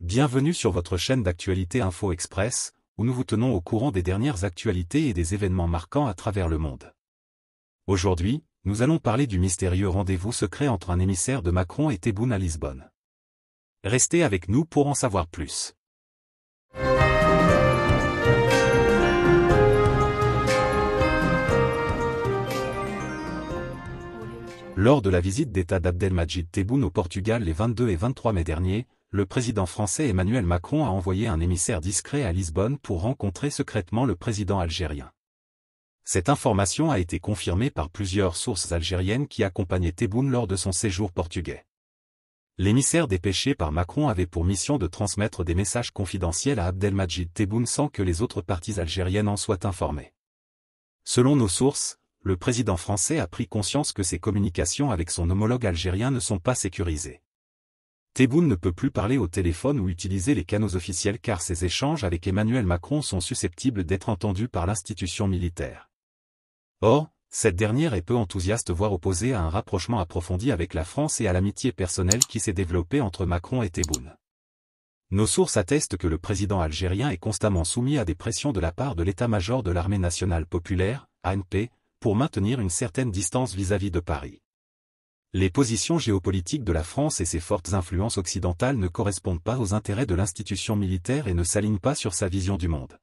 Bienvenue sur votre chaîne d'actualité Info Express, où nous vous tenons au courant des dernières actualités et des événements marquants à travers le monde. Aujourd'hui, nous allons parler du mystérieux rendez-vous secret entre un émissaire de Macron et Tebboune à Lisbonne. Restez avec nous pour en savoir plus. Lors de la visite d'État d'Abdelmajid Tebboune au Portugal les 22 et 23 mai dernier, le président français Emmanuel Macron a envoyé un émissaire discret à Lisbonne pour rencontrer secrètement le président algérien. Cette information a été confirmée par plusieurs sources algériennes qui accompagnaient Tebboune lors de son séjour portugais. L'émissaire dépêché par Macron avait pour mission de transmettre des messages confidentiels à Abdelmajid Tebboune sans que les autres parties algériennes en soient informées. Selon nos sources, le président français a pris conscience que ses communications avec son homologue algérien ne sont pas sécurisées. Tebboune ne peut plus parler au téléphone ou utiliser les canaux officiels car ses échanges avec Emmanuel Macron sont susceptibles d'être entendus par l'institution militaire. Or, cette dernière est peu enthousiaste voire opposée à un rapprochement approfondi avec la France et à l'amitié personnelle qui s'est développée entre Macron et Tebboune. Nos sources attestent que le président algérien est constamment soumis à des pressions de la part de l'état-major de l'armée nationale populaire, ANP, pour maintenir une certaine distance vis à -vis de Paris les positions géopolitiques de la France et ses fortes influences occidentales ne correspondent pas aux intérêts de l'institution militaire et ne s'alignent pas sur sa vision du monde.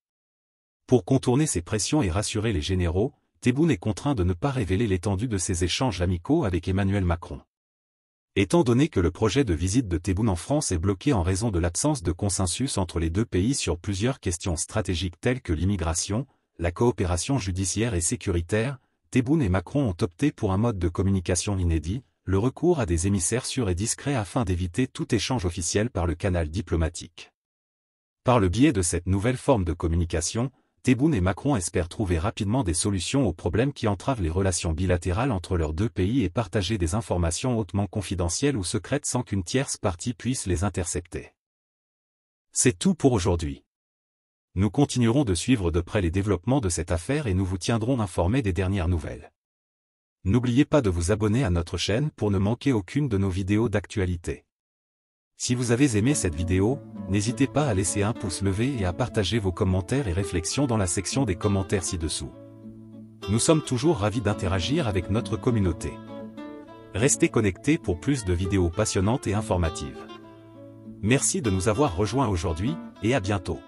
Pour contourner ces pressions et rassurer les généraux, Théboune est contraint de ne pas révéler l'étendue de ses échanges amicaux avec Emmanuel Macron. Étant donné que le projet de visite de Théboune en France est bloqué en raison de l'absence de consensus entre les deux pays sur plusieurs questions stratégiques telles que l'immigration, la coopération judiciaire et sécuritaire, Tebboune et Macron ont opté pour un mode de communication inédit, le recours à des émissaires sûrs et discrets afin d'éviter tout échange officiel par le canal diplomatique. Par le biais de cette nouvelle forme de communication, Tebboune et Macron espèrent trouver rapidement des solutions aux problèmes qui entravent les relations bilatérales entre leurs deux pays et partager des informations hautement confidentielles ou secrètes sans qu'une tierce partie puisse les intercepter. C'est tout pour aujourd'hui. Nous continuerons de suivre de près les développements de cette affaire et nous vous tiendrons informés des dernières nouvelles. N'oubliez pas de vous abonner à notre chaîne pour ne manquer aucune de nos vidéos d'actualité. Si vous avez aimé cette vidéo, n'hésitez pas à laisser un pouce levé et à partager vos commentaires et réflexions dans la section des commentaires ci-dessous. Nous sommes toujours ravis d'interagir avec notre communauté. Restez connectés pour plus de vidéos passionnantes et informatives. Merci de nous avoir rejoints aujourd'hui, et à bientôt.